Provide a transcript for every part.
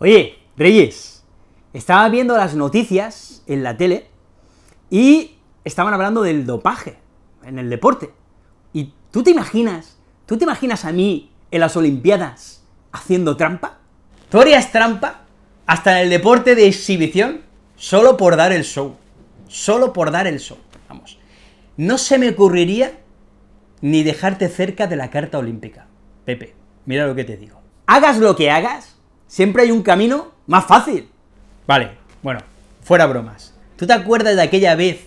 Oye, Reyes, estaba viendo las noticias en la tele y estaban hablando del dopaje en el deporte. ¿Y tú te imaginas, tú te imaginas a mí en las Olimpiadas haciendo trampa? ¿Tú harías trampa hasta en el deporte de exhibición solo por dar el show? Solo por dar el show, vamos. No se me ocurriría ni dejarte cerca de la carta olímpica. Pepe, mira lo que te digo. Hagas lo que hagas, Siempre hay un camino más fácil. Vale, bueno, fuera bromas. ¿Tú te acuerdas de aquella vez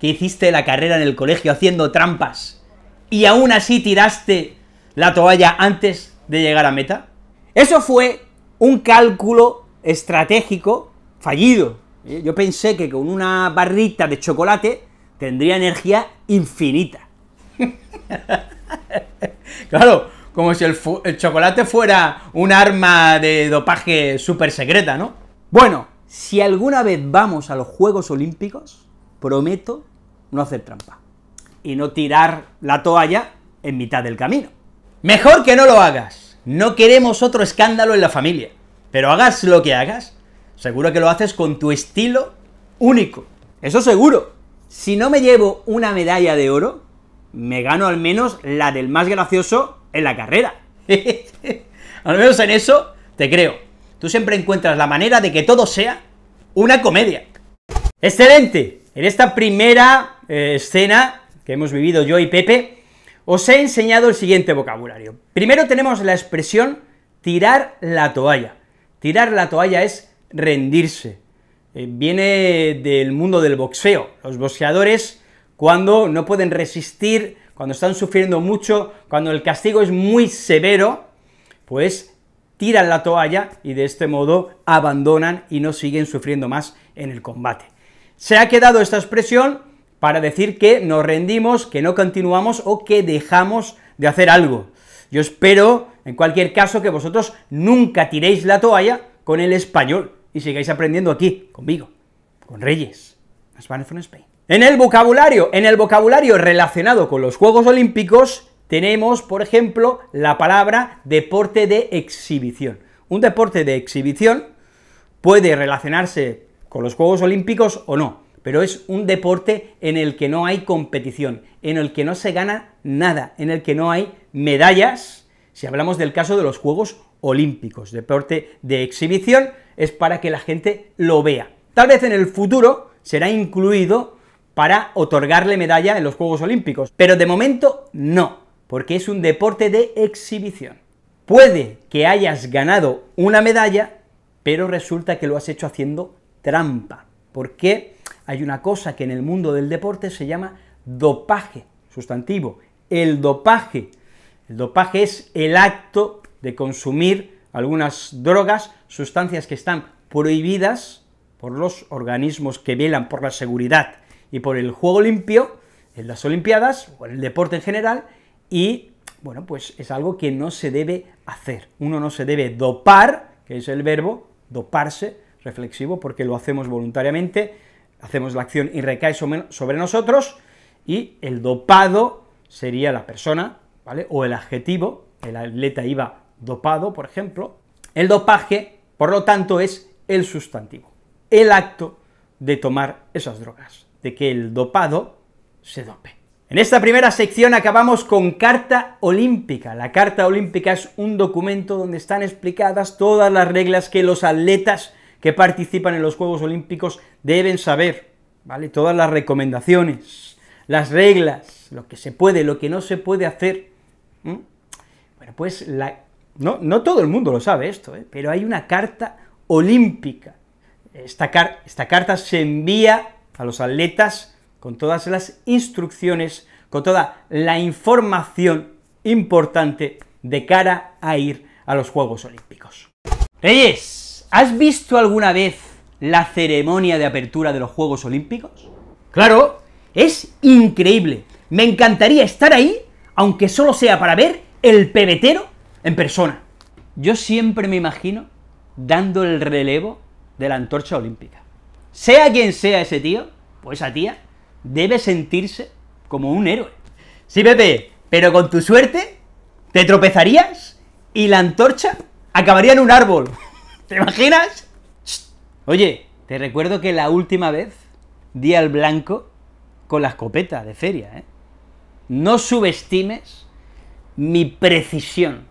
que hiciste la carrera en el colegio haciendo trampas y aún así tiraste la toalla antes de llegar a meta? Eso fue un cálculo estratégico fallido. Eh, yo pensé que con una barrita de chocolate tendría energía infinita. claro, como si el, chocolate fuera un arma de dopaje súper secreta, ¿no? Bueno, si alguna vez vamos a los Juegos Olímpicos, prometo no hacer trampa y no tirar la toalla en mitad del camino. Mejor que no lo hagas. No queremos otro escándalo en la familia. Pero hagas lo que hagas, seguro que lo haces con tu estilo único. Eso seguro. Si no me llevo una medalla de oro, me gano al menos la del más gracioso en la carrera. Al menos en eso te creo. Tú siempre encuentras la manera de que todo sea una comedia. Excelente. En esta primera eh, escena que hemos vivido yo y Pepe, os he enseñado el siguiente vocabulario. Primero tenemos la expresión tirar la toalla. Tirar la toalla es rendirse. Eh, viene del mundo del boxeo. Los boxeadores, cuando no pueden resistir cuando están sufriendo mucho, cuando el castigo es muy severo, pues tiran la toalla y de este modo abandonan y no siguen sufriendo más en el combate. Se ha quedado esta expresión para decir que nos rendimos, que no continuamos o que dejamos de hacer algo. Yo espero, en cualquier caso, que vosotros nunca tiréis la toalla con el español y sigáis aprendiendo aquí, conmigo, con Reyes, vale from Spain. En el vocabulario, en el vocabulario relacionado con los Juegos Olímpicos, tenemos, por ejemplo, la palabra deporte de exhibición. Un deporte de exhibición puede relacionarse con los Juegos Olímpicos o no, pero es un deporte en el que no hay competición, en el que no se gana nada, en el que no hay medallas, si hablamos del caso de los Juegos Olímpicos. Deporte de exhibición es para que la gente lo vea. Tal vez en el futuro será incluido para otorgarle medalla en los Juegos Olímpicos. Pero de momento no, porque es un deporte de exhibición. Puede que hayas ganado una medalla, pero resulta que lo has hecho haciendo trampa, porque hay una cosa que en el mundo del deporte se llama dopaje, sustantivo, el dopaje. El dopaje es el acto de consumir algunas drogas, sustancias que están prohibidas por los organismos que velan por la seguridad y por el juego limpio en las Olimpiadas o en el deporte en general y bueno, pues es algo que no se debe hacer. Uno no se debe dopar, que es el verbo, doparse, reflexivo, porque lo hacemos voluntariamente, hacemos la acción y recae sobre nosotros, y el dopado sería la persona, ¿vale? O el adjetivo, el atleta iba dopado, por ejemplo. El dopaje, por lo tanto, es el sustantivo, el acto de tomar esas drogas de que el dopado se dope. En esta primera sección acabamos con Carta Olímpica. La Carta Olímpica es un documento donde están explicadas todas las reglas que los atletas que participan en los Juegos Olímpicos deben saber, ¿vale? Todas las recomendaciones, las reglas, lo que se puede, lo que no se puede hacer. Bueno, pues no, todo el mundo lo sabe esto, ¿eh? pero hay una Carta Olímpica. esta carta se envía a los atletas con todas las instrucciones, con toda la información importante de cara a ir a los Juegos Olímpicos. Reyes, ¿has visto alguna vez la ceremonia de apertura de los Juegos Olímpicos? Claro, es increíble. Me encantaría estar ahí, aunque solo sea para ver el pebetero en persona. Yo siempre me imagino dando el relevo de la antorcha olímpica sea quien sea ese tío, o esa tía, debe sentirse como un héroe. Sí, Pepe, pero con tu suerte te tropezarías y la antorcha acabaría en un árbol. ¿Te imaginas? Oye, te recuerdo que la última vez di al blanco con la escopeta de feria, ¿eh? No subestimes mi precisión.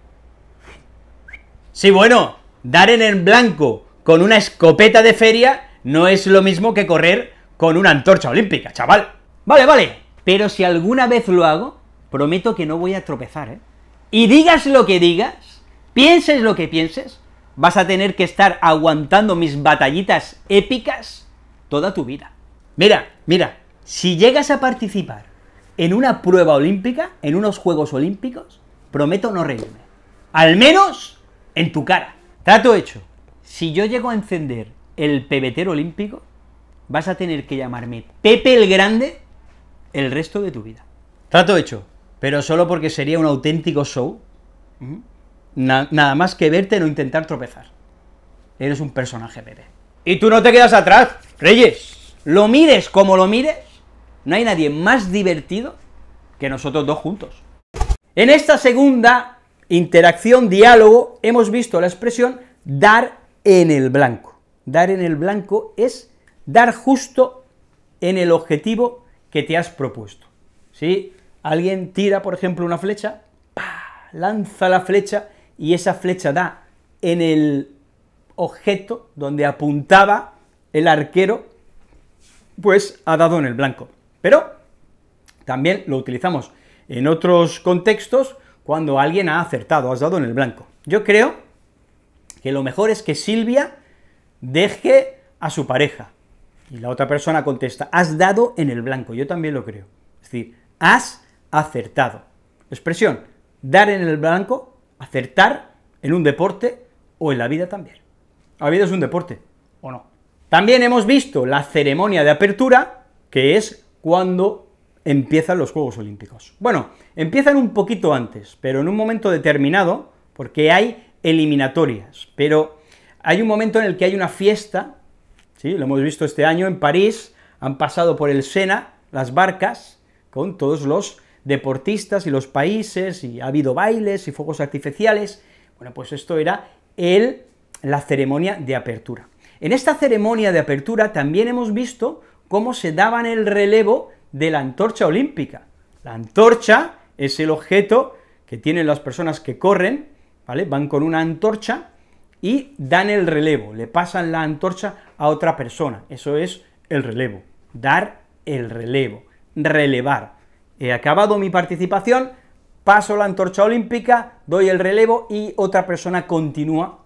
Sí, bueno, dar en el blanco con una escopeta de feria no es lo mismo que correr con una antorcha olímpica, chaval. Vale, vale. Pero si alguna vez lo hago, prometo que no voy a tropezar, ¿eh? Y digas lo que digas, pienses lo que pienses, vas a tener que estar aguantando mis batallitas épicas toda tu vida. Mira, mira, si llegas a participar en una prueba olímpica, en unos Juegos Olímpicos, prometo no reírme. Al menos en tu cara. Trato hecho. Si yo llego a encender el pebetero olímpico, vas a tener que llamarme Pepe el Grande el resto de tu vida. Trato hecho, pero solo porque sería un auténtico show. nada más que verte no intentar tropezar. Eres un personaje, Pepe. Y tú no te quedas atrás, Reyes. Lo mires como lo mires, no hay nadie más divertido que nosotros dos juntos. En esta segunda interacción, diálogo, hemos visto la expresión dar en el blanco. Dar en el blanco es dar justo en el objetivo que te has propuesto. Si alguien tira, por ejemplo, una flecha, lanza la flecha y esa flecha da en el objeto donde apuntaba el arquero, pues ha dado en el blanco. Pero también lo utilizamos en otros contextos cuando alguien ha acertado, has dado en el blanco. Yo creo que lo mejor es que Silvia deje a su pareja. Y la otra persona contesta, has dado en el blanco, yo también lo creo. Es decir, has acertado. Expresión, dar en el blanco, acertar en un deporte o en la vida también. La vida es un deporte, ¿o no? También hemos visto la ceremonia de apertura, que es cuando empiezan los Juegos Olímpicos. Bueno, empiezan un poquito antes, pero en un momento determinado, porque hay eliminatorias, pero hay un momento en el que hay una fiesta, ¿sí? lo hemos visto este año en París, han pasado por el Sena las barcas con todos los deportistas y los países, y ha habido bailes y fuegos artificiales. Bueno, pues esto era el, la ceremonia de apertura. En esta ceremonia de apertura también hemos visto cómo se daban el relevo de la antorcha olímpica. La antorcha es el objeto que tienen las personas que corren, ¿vale? Van con una antorcha y dan el relevo, le pasan la antorcha a otra persona. Eso es el relevo, dar el relevo, relevar. He acabado mi participación, paso la antorcha olímpica, doy el relevo y otra persona continúa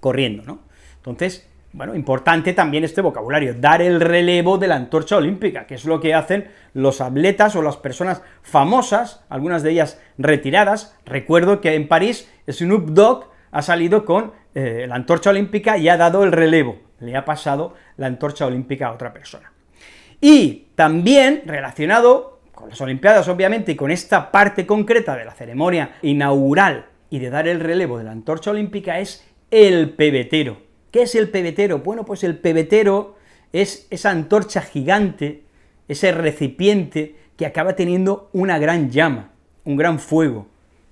corriendo, ¿no? Entonces, bueno, importante también este vocabulario, dar el relevo de la antorcha olímpica, que es lo que hacen los atletas o las personas famosas, algunas de ellas retiradas. Recuerdo que en París Snoop Dogg ha salido con eh, la antorcha olímpica y ha dado el relevo, le ha pasado la antorcha olímpica a otra persona. Y también relacionado con las Olimpiadas, obviamente, y con esta parte concreta de la ceremonia inaugural y de dar el relevo de la antorcha olímpica es el pebetero. ¿Qué es el pebetero? Bueno, pues el pebetero es esa antorcha gigante, ese recipiente que acaba teniendo una gran llama, un gran fuego,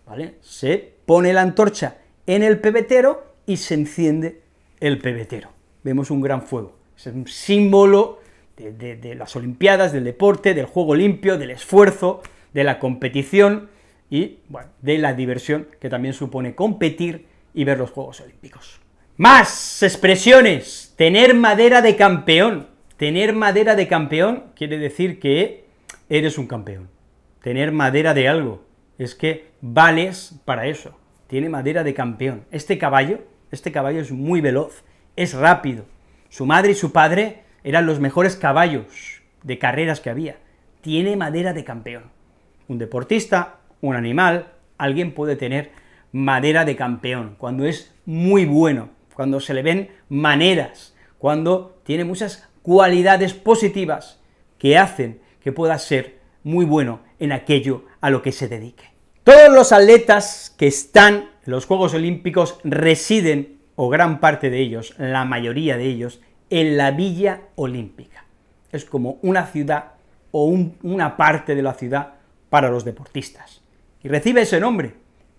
¿vale? Se pone la antorcha en el pebetero y se enciende el pebetero. Vemos un gran fuego. Es un símbolo de, las Olimpiadas, del deporte, del juego limpio, del esfuerzo, de la competición y de la diversión que también supone competir y ver los Juegos Olímpicos. Más expresiones. Tener madera de campeón. Tener madera de campeón quiere decir que eres un campeón. Tener madera de algo. Es que vales para eso tiene madera de campeón. Este caballo, este caballo es muy veloz, es rápido. Su madre y su padre eran los mejores caballos de carreras que había. Tiene madera de campeón. Un deportista, un animal, alguien puede tener madera de campeón, cuando es muy bueno, cuando se le ven maneras, cuando tiene muchas cualidades positivas que hacen que pueda ser muy bueno en aquello a lo que se dedique. Todos los atletas que están en los Juegos Olímpicos residen, o gran parte de ellos, la mayoría de ellos, en la Villa Olímpica. Es como una ciudad o una parte de la ciudad para los deportistas. Y recibe ese nombre,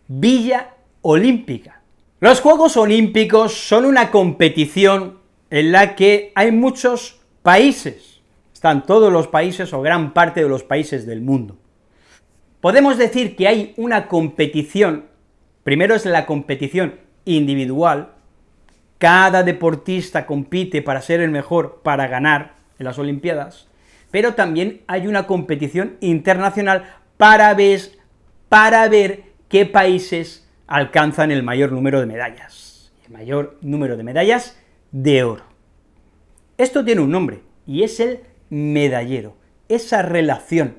Villa Olímpica. Los Juegos Olímpicos son una competición en la que hay muchos países, están todos los países o gran parte de los países del mundo. Podemos decir que hay una competición, primero es la competición individual, cada deportista compite para ser el mejor, para ganar en las Olimpiadas, pero también hay una competición internacional para ver, para ver qué países alcanzan el mayor número de medallas, el mayor número de medallas de oro. Esto tiene un nombre y es el medallero, esa relación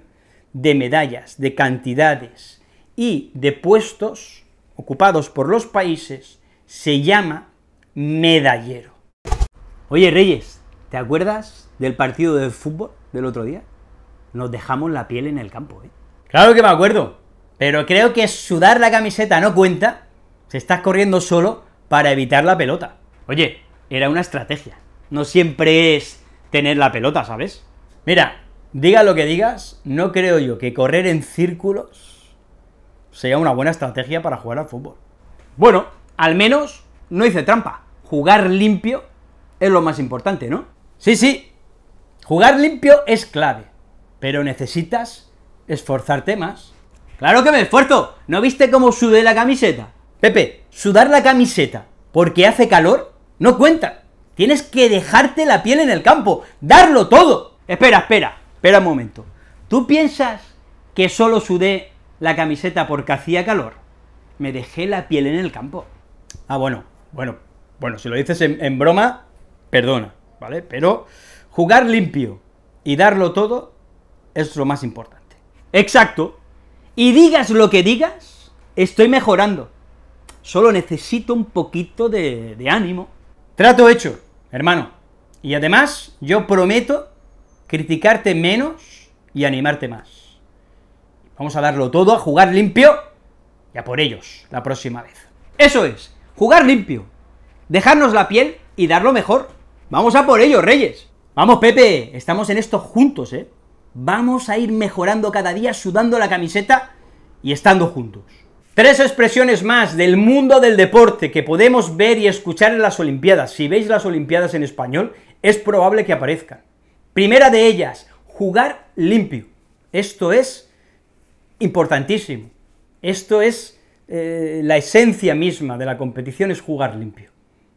de medallas, de cantidades y de puestos ocupados por los países se llama medallero. Oye Reyes, ¿te acuerdas del partido de fútbol del otro día? Nos dejamos la piel en el campo, ¿eh? Claro que me acuerdo, pero creo que sudar la camiseta no cuenta se estás corriendo solo para evitar la pelota. Oye, era una estrategia. No siempre es tener la pelota, ¿sabes? Mira, Diga lo que digas, no creo yo que correr en círculos sea una buena estrategia para jugar al fútbol. Bueno, al menos no hice trampa. Jugar limpio es lo más importante, ¿no? Sí, sí. Jugar limpio es clave, pero necesitas esforzarte más. Claro que me esfuerzo. ¿No viste cómo sudé la camiseta? Pepe, sudar la camiseta porque hace calor no cuenta. Tienes que dejarte la piel en el campo, darlo todo. Espera, espera. Espera un momento. ¿Tú piensas que solo sudé la camiseta porque hacía calor? Me dejé la piel en el campo. Ah, bueno, bueno, bueno, si lo dices en, broma, perdona, ¿vale? Pero jugar limpio y darlo todo es lo más importante. Exacto. Y digas lo que digas, estoy mejorando. Solo necesito un poquito de ánimo. Trato hecho, hermano. Y además, yo prometo criticarte menos y animarte más. Vamos a darlo todo, a jugar limpio y a por ellos la próxima vez. Eso es, jugar limpio, dejarnos la piel y darlo mejor. Vamos a por ellos, Reyes. Vamos, Pepe, estamos en esto juntos, ¿eh? Vamos a ir mejorando cada día, sudando la camiseta y estando juntos. Tres expresiones más del mundo del deporte que podemos ver y escuchar en las Olimpiadas. Si veis las Olimpiadas en español, es probable que aparezcan. Primera de ellas, jugar limpio. Esto es importantísimo. Esto es eh, la esencia misma de la competición, es jugar limpio.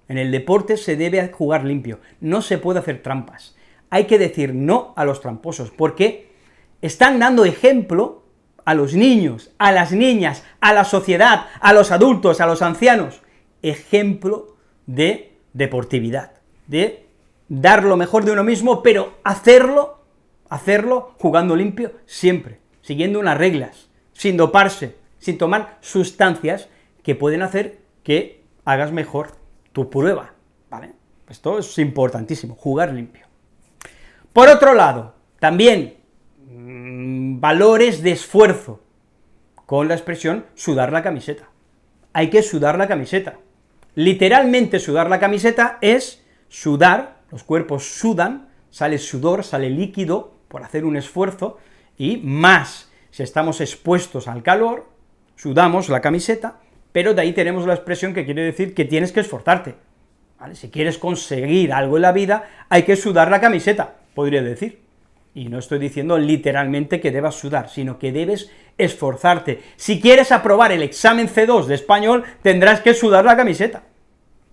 En el deporte se debe jugar limpio, no se puede hacer trampas. Hay que decir no a los tramposos, porque están dando ejemplo a los niños, a las niñas, a la sociedad, a los adultos, a los ancianos. Ejemplo de deportividad, de dar lo mejor de uno mismo, pero hacerlo, hacerlo jugando limpio siempre, siguiendo unas reglas, sin doparse, sin tomar sustancias que pueden hacer que hagas mejor tu prueba, ¿vale? Esto es importantísimo, jugar limpio. Por otro lado, también mm, valores de esfuerzo, con la expresión sudar la camiseta. Hay que sudar la camiseta. Literalmente sudar la camiseta es sudar los cuerpos sudan, sale sudor, sale líquido por hacer un esfuerzo, y más si estamos expuestos al calor, sudamos la camiseta, pero de ahí tenemos la expresión que quiere decir que tienes que esforzarte. Si quieres conseguir algo en la vida, hay que sudar la camiseta, podría decir. Y no estoy diciendo literalmente que debas sudar, sino que debes esforzarte. Si quieres aprobar el examen C2 de español, tendrás que sudar la camiseta.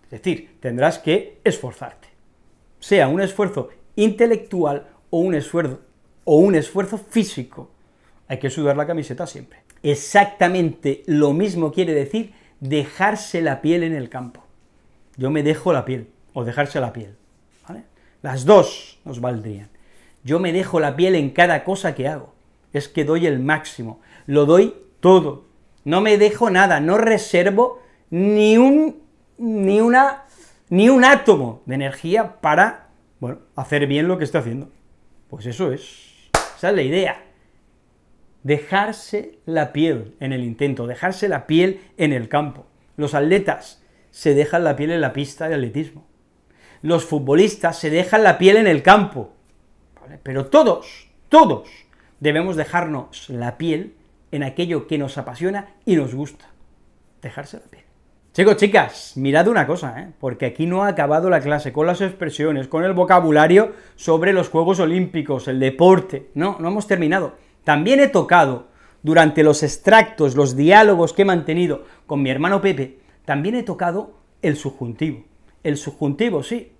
Es decir, tendrás que esforzarte sea un esfuerzo intelectual o un esfuerzo, o un esfuerzo físico. Hay que sudar la camiseta siempre. Exactamente lo mismo quiere decir dejarse la piel en el campo. Yo me dejo la piel, o dejarse la piel. Las dos nos valdrían. Yo me dejo la piel en cada cosa que hago. Es que doy el máximo, lo doy todo. No me dejo nada, no reservo ni un ni una ni un átomo de energía para, bueno, hacer bien lo que está haciendo. Pues eso es, esa es la idea. Dejarse la piel en el intento, dejarse la piel en el campo. Los atletas se dejan la piel en la pista de atletismo. Los futbolistas se dejan la piel en el campo. Pero todos, todos debemos dejarnos la piel en aquello que nos apasiona y nos gusta. Dejarse la piel. Chicos, chicas, mirad una cosa, ¿eh? porque aquí no ha acabado la clase con las expresiones, con el vocabulario sobre los Juegos Olímpicos, el deporte. No, no hemos terminado. También he tocado durante los extractos, los diálogos que he mantenido con mi hermano Pepe, también he tocado el subjuntivo. El subjuntivo, sí,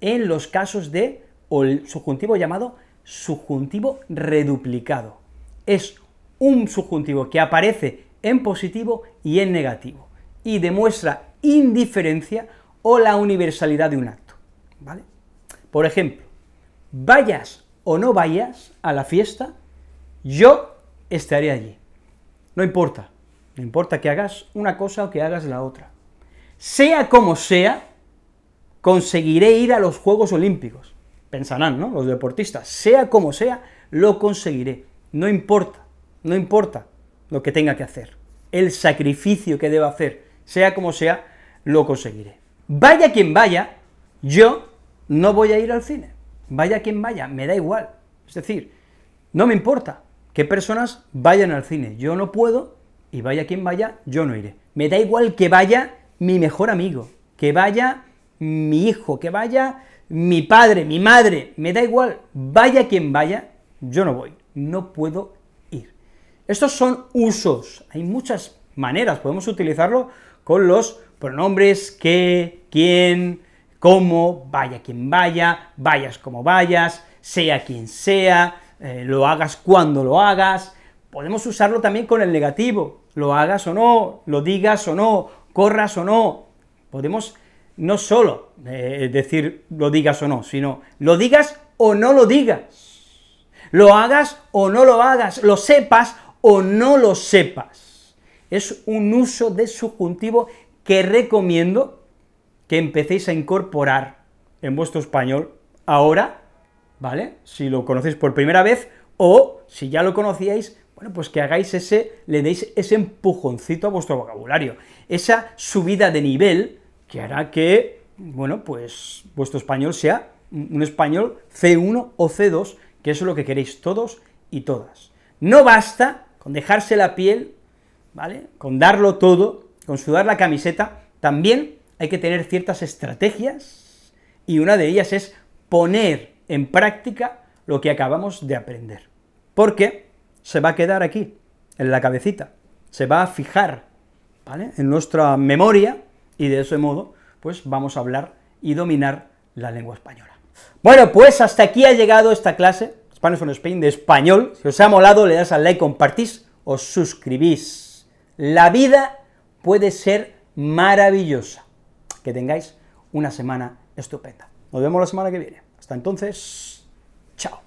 en los casos de o el subjuntivo llamado subjuntivo reduplicado. Es un subjuntivo que aparece en positivo y en negativo y demuestra indiferencia o la universalidad de un acto. ¿Vale? Por ejemplo, vayas o no vayas a la fiesta, yo estaré allí. No importa, no importa que hagas una cosa o que hagas la otra. Sea como sea, conseguiré ir a los Juegos Olímpicos. Pensarán, ¿no? Los deportistas, sea como sea, lo conseguiré. No importa, no importa lo que tenga que hacer, el sacrificio que deba hacer, sea como sea, lo conseguiré. Vaya quien vaya, yo no voy a ir al cine. Vaya quien vaya, me da igual. Es decir, no me importa qué personas vayan al cine. Yo no puedo y vaya quien vaya, yo no iré. Me da igual que vaya mi mejor amigo, que vaya mi hijo, que vaya mi padre, mi madre, me da igual, vaya quien vaya, yo no voy, no puedo ir. Estos son usos, hay muchas maneras, podemos utilizarlo con los pronombres que, quién, cómo, vaya quien vaya, vayas como vayas, sea quien sea, eh, lo hagas cuando lo hagas. Podemos usarlo también con el negativo, lo hagas o no, lo digas o no, corras o no. Podemos no solo eh, decir lo digas o no, sino lo digas o no lo digas, lo hagas o no lo hagas, lo sepas o no lo sepas es un uso de subjuntivo que recomiendo que empecéis a incorporar en vuestro español ahora, ¿vale? Si lo conocéis por primera vez o si ya lo conocíais, bueno, pues que hagáis ese, le deis ese empujoncito a vuestro vocabulario, esa subida de nivel que hará que, bueno, pues vuestro español sea un español C1 o C2, que eso es lo que queréis todos y todas. No basta con dejarse la piel ¿vale? Con darlo todo, con sudar la camiseta, también hay que tener ciertas estrategias y una de ellas es poner en práctica lo que acabamos de aprender. Porque se va a quedar aquí, en la cabecita, se va a fijar, En nuestra memoria y de ese modo, pues vamos a hablar y dominar la lengua española. Bueno, pues hasta aquí ha llegado esta clase, Spanish on Spain, de español. Si os ha molado, le das al like, compartís, os suscribís. La vida puede ser maravillosa. Que tengáis una semana estupenda. Nos vemos la semana que viene. Hasta entonces, chao.